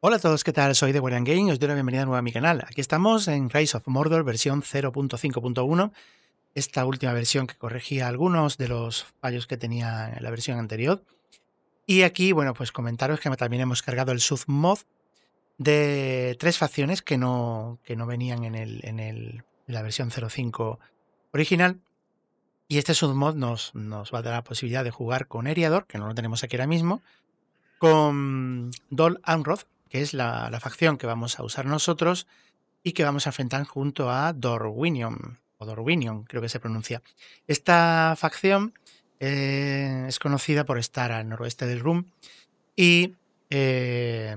Hola a todos, ¿qué tal? Soy de Warrior Game y os doy la bienvenida nueva a mi canal. Aquí estamos en Rise of Mordor versión 0.5.1, esta última versión que corregía algunos de los fallos que tenía en la versión anterior. Y aquí, bueno, pues comentaros que también hemos cargado el submod de tres facciones que no, que no venían en, el, en, la versión 0.5 original. Y este submod nos, nos va a dar la posibilidad de jugar con Eriador, que no lo tenemos aquí ahora mismo, con Dol Amroth, que es la, facción que vamos a usar nosotros y que vamos a enfrentar junto a Dorwinion, o Dorwinion creo que se pronuncia. Esta facción eh, es conocida por estar al noroeste del Rum y, eh,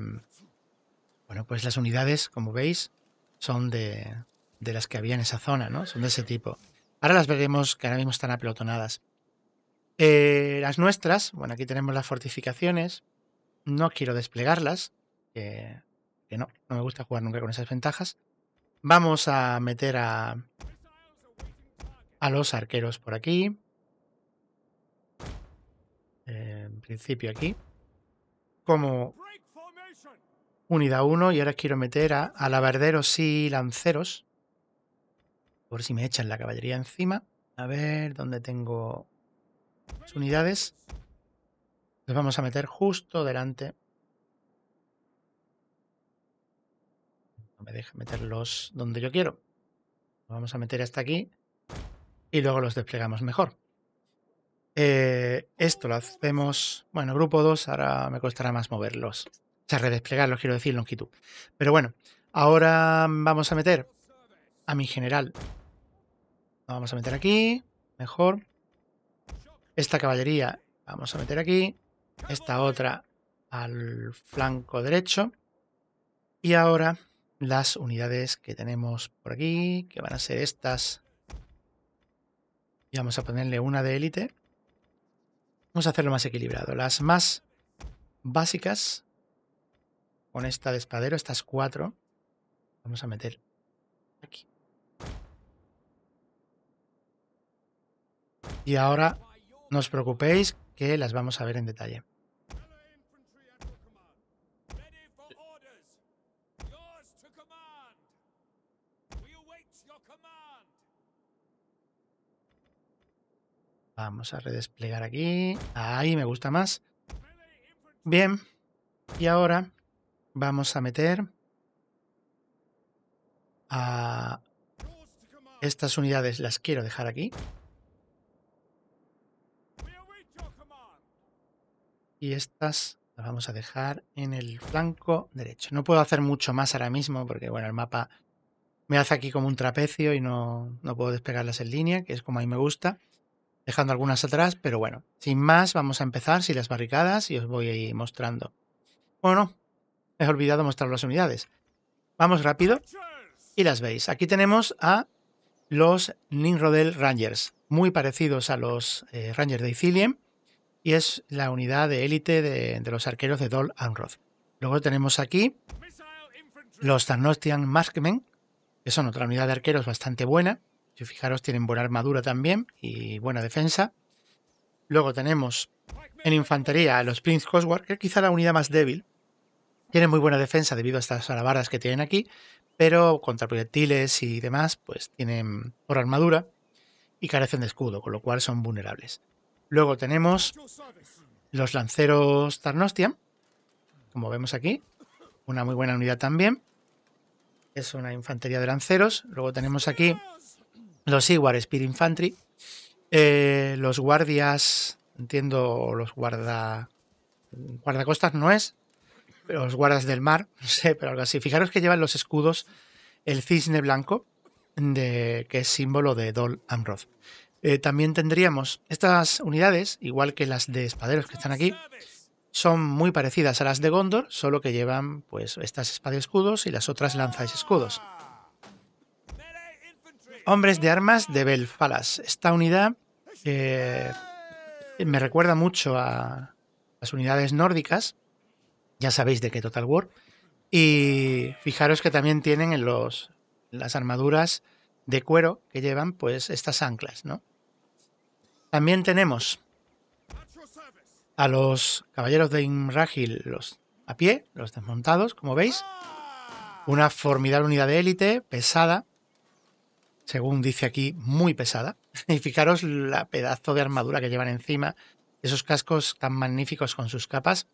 bueno, pues las unidades, como veis, son de, las que había en esa zona, ¿no? Son de ese tipo. Ahora las veremos que ahora mismo están apelotonadas. Eh, las nuestras, bueno, aquí tenemos las fortificaciones. No quiero desplegarlas que, no, no me gusta jugar nunca con esas ventajas. Vamos a meter a, a los arqueros por aquí. Eh, en principio aquí. Como unidad 1 y ahora quiero meter a alabarderos y lanceros. Por si me echan la caballería encima. A ver dónde tengo unidades. Los vamos a meter justo delante me deja meterlos donde yo quiero. vamos a meter hasta aquí y luego los desplegamos mejor. Eh, esto lo hacemos, bueno, grupo 2, ahora me costará más moverlos. O sea, redesplegarlos, quiero decir, longitud. Pero bueno, ahora vamos a meter a mi general. Lo vamos a meter aquí, mejor. Esta caballería vamos a meter aquí. Esta otra al flanco derecho. Y ahora las unidades que tenemos por aquí, que van a ser estas. Y vamos a ponerle una de élite. Vamos a hacerlo más equilibrado. Las más básicas, con esta de espadero, estas cuatro, vamos a meter aquí. Y ahora, no os preocupéis que las vamos a ver en detalle. Vamos a redesplegar aquí. Ahí me gusta más. Bien. Y ahora vamos a meter a estas unidades. Las quiero dejar aquí. Y estas las vamos a dejar en el flanco derecho. No puedo hacer mucho más ahora mismo porque, bueno, el mapa me hace aquí como un trapecio y no, no puedo despegarlas en línea, que es como ahí me gusta dejando algunas atrás, pero bueno, sin más vamos a empezar si las barricadas y os voy a ir mostrando. Bueno, no, he olvidado mostrar las unidades. Vamos rápido y las veis. Aquí tenemos a los Ninrodel Rangers, muy parecidos a los eh, Rangers de Ithilien, y es la unidad de élite de, los arqueros de Dol Anroth Luego tenemos aquí los Tarnostian Maskmen, que son otra unidad de arqueros bastante buena, fijaros tienen buena armadura también y buena defensa. Luego tenemos en infantería a los Prince Cosworth, que quizá la unidad más débil. Tienen muy buena defensa debido a estas alabardas que tienen aquí, pero contra proyectiles y demás, pues tienen por armadura y carecen de escudo, con lo cual son vulnerables. Luego tenemos los lanceros Tarnostian, como vemos aquí, una muy buena unidad también. Es una infantería de lanceros. Luego tenemos aquí los Iguar Spear Infantry, eh, los guardias, entiendo, los guarda. Guardacostas no es, los guardas del mar, no sé, pero algo así. Fijaros que llevan los escudos el cisne blanco, de, que es símbolo de Dol Amroth. Eh, también tendríamos estas unidades, igual que las de espaderos que están aquí, son muy parecidas a las de Gondor, solo que llevan pues estas espadas escudos y las otras lanzas escudos. Hombres de Armas de Belfalas. Esta unidad me recuerda mucho a las unidades nórdicas, ya sabéis de qué Total War, y fijaros que también tienen en los, las armaduras de cuero que llevan pues estas anclas, ¿no? También tenemos a los caballeros de Imragil, los a pie, los desmontados, como veis. Una formidable unidad de élite, pesada, según dice aquí, muy pesada. Y fijaros la pedazo de armadura que llevan encima, esos cascos tan magníficos con sus capas.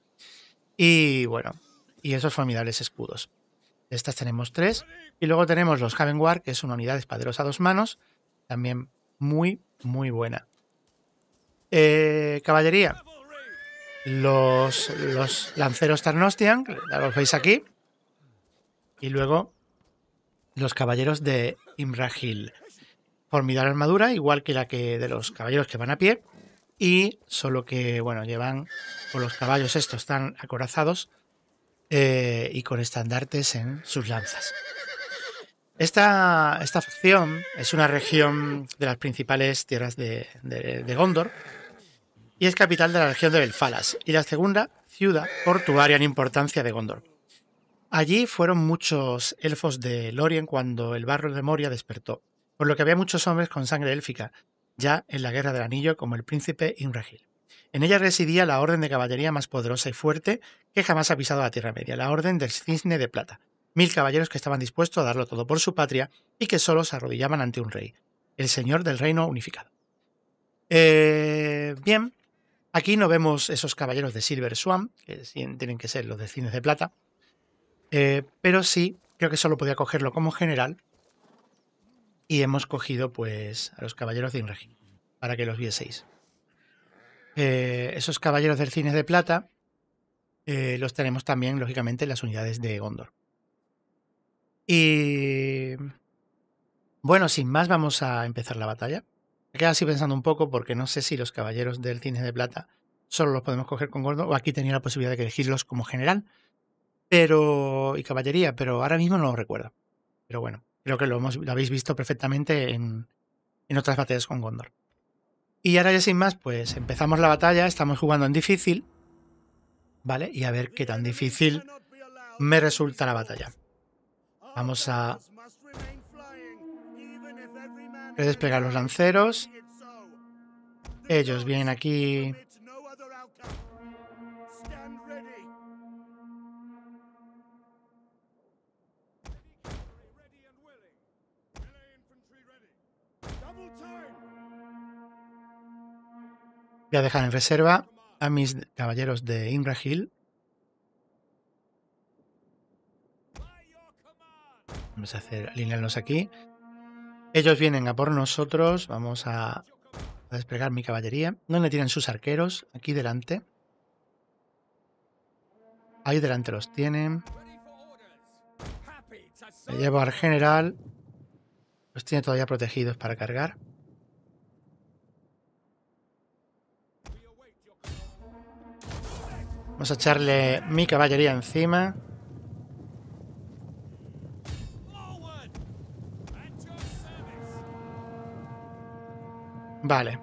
Y bueno, y esos formidables escudos. De estas tenemos tres. Y luego tenemos los War, que es una unidad de espaderos a dos manos, también muy, muy buena. Eh, caballería. Los, los lanceros Tarnostian, los veis aquí. Y luego los caballeros de Imrahil. Formidable armadura, igual que la que de los caballeros que van a pie. Y solo que, bueno, llevan, o los caballos estos están acorazados eh, y con estandartes en sus lanzas. Esta, esta, facción es una región de las principales tierras de, de Gondor y es capital de la región de Belfalas y la segunda ciudad portuaria en importancia de Gondor. Allí fueron muchos elfos de Lorien cuando el barro de Moria despertó, por lo que había muchos hombres con sangre élfica, ya en la Guerra del Anillo como el príncipe Inragil. En ella residía la orden de caballería más poderosa y fuerte que jamás ha pisado la Tierra Media, la Orden del Cisne de Plata, mil caballeros que estaban dispuestos a darlo todo por su patria y que solo se arrodillaban ante un rey, el señor del reino unificado. Eh, bien, aquí no vemos esos caballeros de Silver Swan, que tienen que ser los de Cisne de Plata, eh, pero sí, creo que solo podía cogerlo como general. Y hemos cogido pues a los caballeros de Inregi, para que los vieseis. Eh, esos caballeros del cine de plata eh, los tenemos también, lógicamente, en las unidades de Gondor. Y bueno, sin más, vamos a empezar la batalla. Me quedo así pensando un poco porque no sé si los caballeros del cine de plata solo los podemos coger con Gondor o aquí tenía la posibilidad de elegirlos como general pero y caballería, pero ahora mismo no lo recuerdo. Pero bueno, creo que lo, hemos, lo habéis visto perfectamente en, en otras batallas con Gondor. Y ahora ya sin más, pues empezamos la batalla, estamos jugando en difícil, ¿vale? Y a ver qué tan difícil me resulta la batalla. Vamos a redesplegar los lanceros. Ellos vienen aquí Voy a dejar en reserva a mis caballeros de Imrahil. Vamos a hacer alinearnos aquí. Ellos vienen a por nosotros. Vamos a, a desplegar mi caballería. ¿Dónde tienen sus arqueros? Aquí delante. Ahí delante los tienen. Me llevo al general. Los tiene todavía protegidos para cargar. Vamos a echarle mi caballería encima. Vale.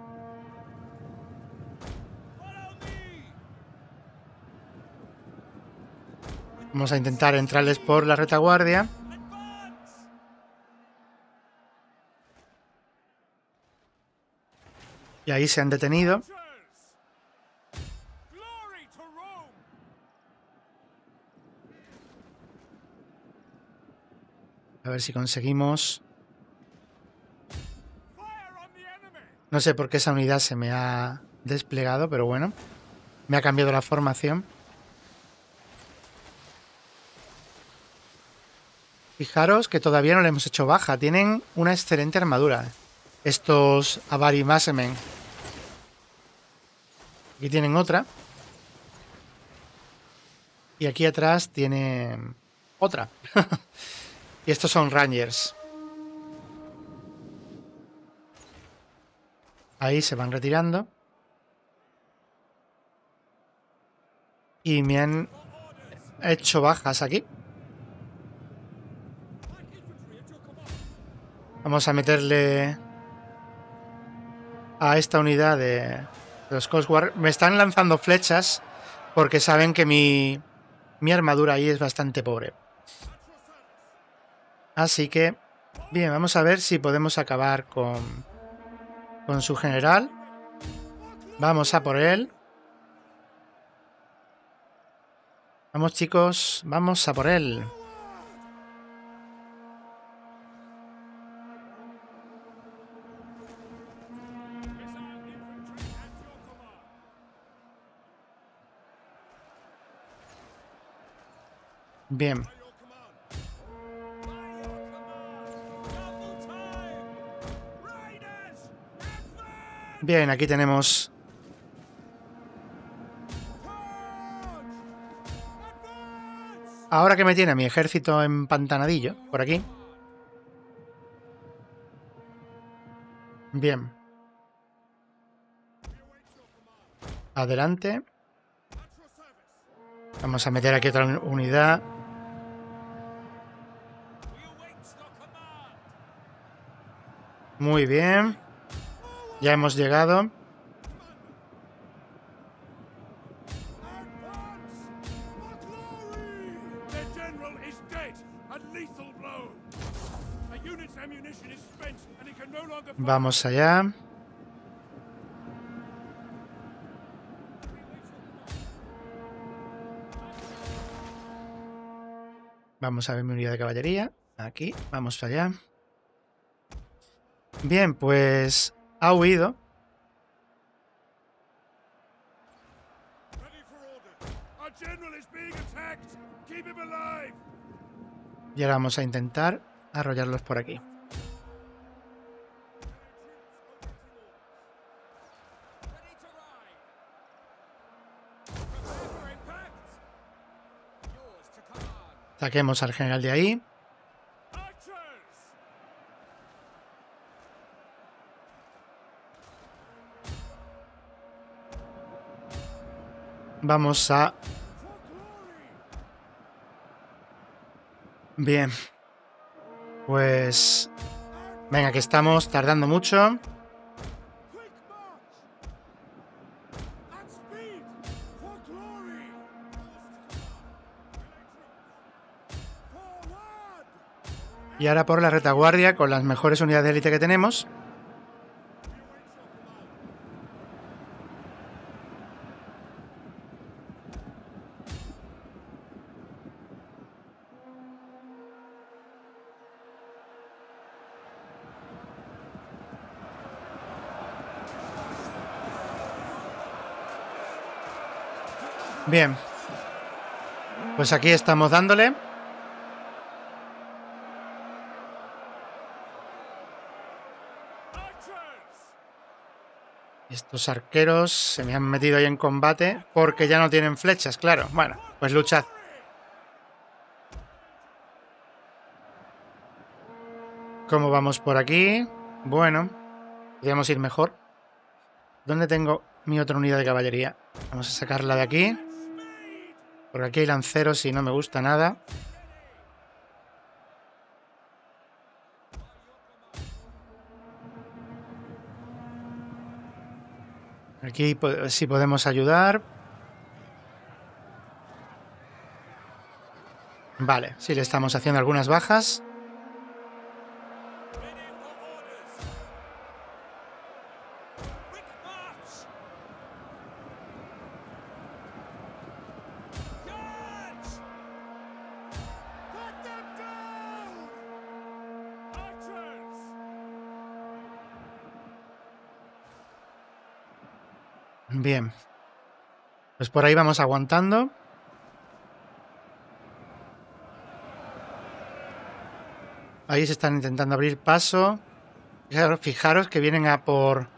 Vamos a intentar entrarles por la retaguardia. Y ahí se han detenido. A ver si conseguimos... No sé por qué esa unidad se me ha desplegado, pero bueno. Me ha cambiado la formación. Fijaros que todavía no le hemos hecho baja. Tienen una excelente armadura. Estos Avari Masemen. Aquí tienen otra. Y aquí atrás tienen otra. Y estos son Rangers. Ahí se van retirando. Y me han hecho bajas aquí. Vamos a meterle a esta unidad de los Coast Me están lanzando flechas porque saben que mi, mi armadura ahí es bastante pobre. Así que, bien, vamos a ver si podemos acabar con, su general. Vamos a por él. Vamos chicos, vamos a por él. Bien. Bien, aquí tenemos... Ahora que me tiene mi ejército en pantanadillo por aquí. Bien. Adelante. Vamos a meter aquí otra unidad. Muy bien. Ya hemos llegado. Vamos allá. Vamos a ver mi unidad de caballería. Aquí, vamos allá. Bien, pues ha huido. Y ahora vamos a intentar arrollarlos por aquí. Saquemos al general de ahí. Vamos a... Bien. Pues... Venga, que estamos tardando mucho. Y ahora por la retaguardia con las mejores unidades de élite que tenemos. Bien. Pues aquí estamos dándole. Estos arqueros se me han metido ahí en combate porque ya no tienen flechas, claro. Bueno, pues luchad. ¿Cómo vamos por aquí? Bueno, podríamos ir mejor. ¿Dónde tengo mi otra unidad de caballería? Vamos a sacarla de aquí. Por aquí hay lanceros y no me gusta nada. Aquí si podemos ayudar. Vale, si le estamos haciendo algunas bajas. Bien. Pues por ahí vamos aguantando. Ahí se están intentando abrir paso. Fijaros, que vienen a por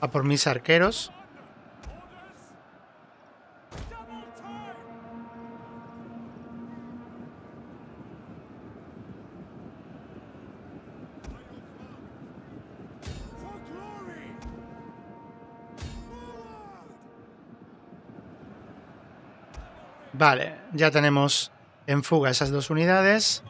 a por mis arqueros. Vale, ya tenemos en fuga esas dos unidades.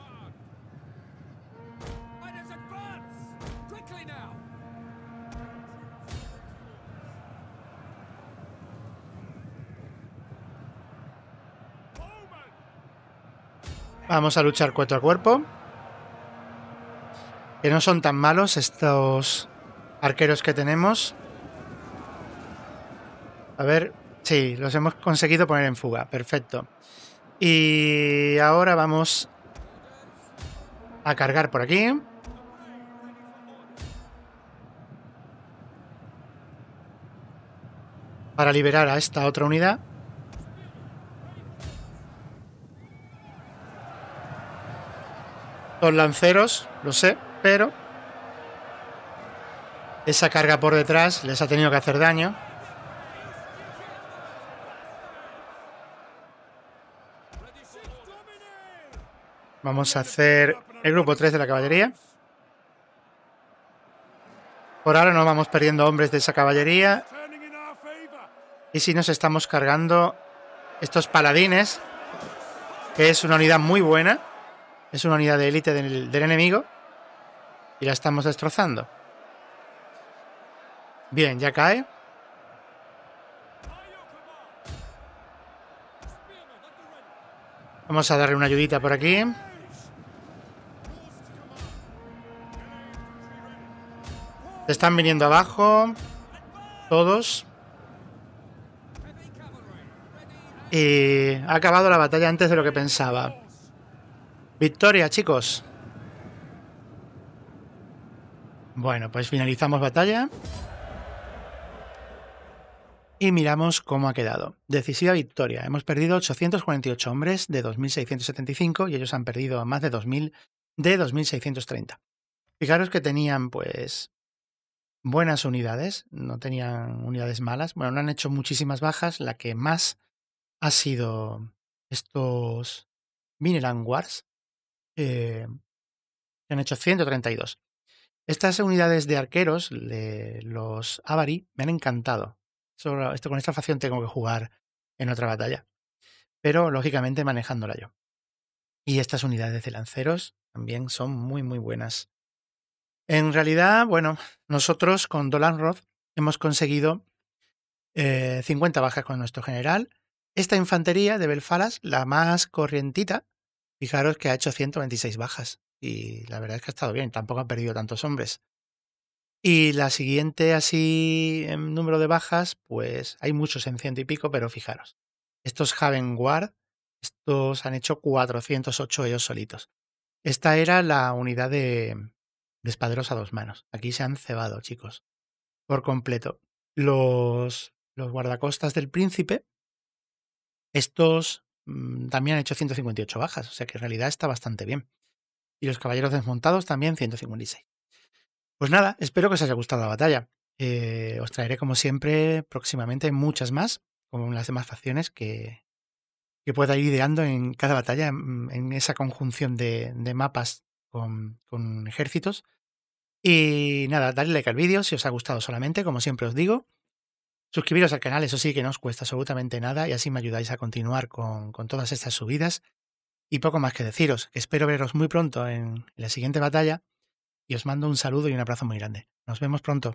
Vamos a luchar cuerpo a cuerpo. Que no son tan malos estos arqueros que tenemos. A ver, Sí, los hemos conseguido poner en fuga, perfecto. Y ahora vamos a cargar por aquí. Para liberar a esta otra unidad. Los lanceros, lo sé, pero... Esa carga por detrás les ha tenido que hacer daño. Vamos a hacer el grupo 3 de la caballería. Por ahora no vamos perdiendo hombres de esa caballería. Y si nos estamos cargando estos paladines, que es una unidad muy buena. Es una unidad de élite del, del enemigo. Y la estamos destrozando. Bien, ya cae. Vamos a darle una ayudita por aquí. Se están viniendo abajo. Todos. Y ha acabado la batalla antes de lo que pensaba. Victoria, chicos. Bueno, pues finalizamos batalla y miramos cómo ha quedado. Decisiva victoria. Hemos perdido 848 hombres de 2.675 y ellos han perdido más de 2.000 de 2.630. Fijaros que tenían pues buenas unidades, no tenían unidades malas. Bueno, no han hecho muchísimas bajas, la que más ha sido estos Mineral Wars, eh, han hecho 132. Estas unidades de arqueros, de los Avari, me han encantado esto, con esta facción tengo que jugar en otra batalla. Pero lógicamente manejándola yo. Y estas unidades de lanceros también son muy, muy buenas. En realidad, bueno, nosotros con Dolan Roth hemos conseguido 50 eh, bajas con nuestro general. Esta infantería de Belfalas, la más corrientita, fijaros que ha hecho 126 bajas. Y la verdad es que ha estado bien, tampoco ha perdido tantos hombres. Y la siguiente, así en em, número de bajas, pues hay muchos en ciento y pico, pero fijaros. Estos Guard, estos han hecho 408 ellos solitos. Esta era la unidad de, espaderos a dos manos. Aquí se han cebado, chicos, por completo. Los, los guardacostas del príncipe, estos mm, también han hecho 158 bajas, o sea que en realidad está bastante bien. Y los caballeros desmontados también 156. Pues nada, espero que os haya gustado la batalla. Eh, os traeré, como siempre, próximamente muchas más, como las demás facciones que, que pueda ir ideando en cada batalla, mm, en, esa conjunción de, mapas con, ejércitos. Y nada, darle like al vídeo si os ha gustado solamente, como siempre os digo. Suscribiros al canal, eso sí que no os cuesta absolutamente nada y así me ayudáis a continuar con, con todas estas subidas. Y poco más que deciros, que espero veros muy pronto en la siguiente batalla y os mando un saludo y un abrazo muy grande. Nos vemos pronto.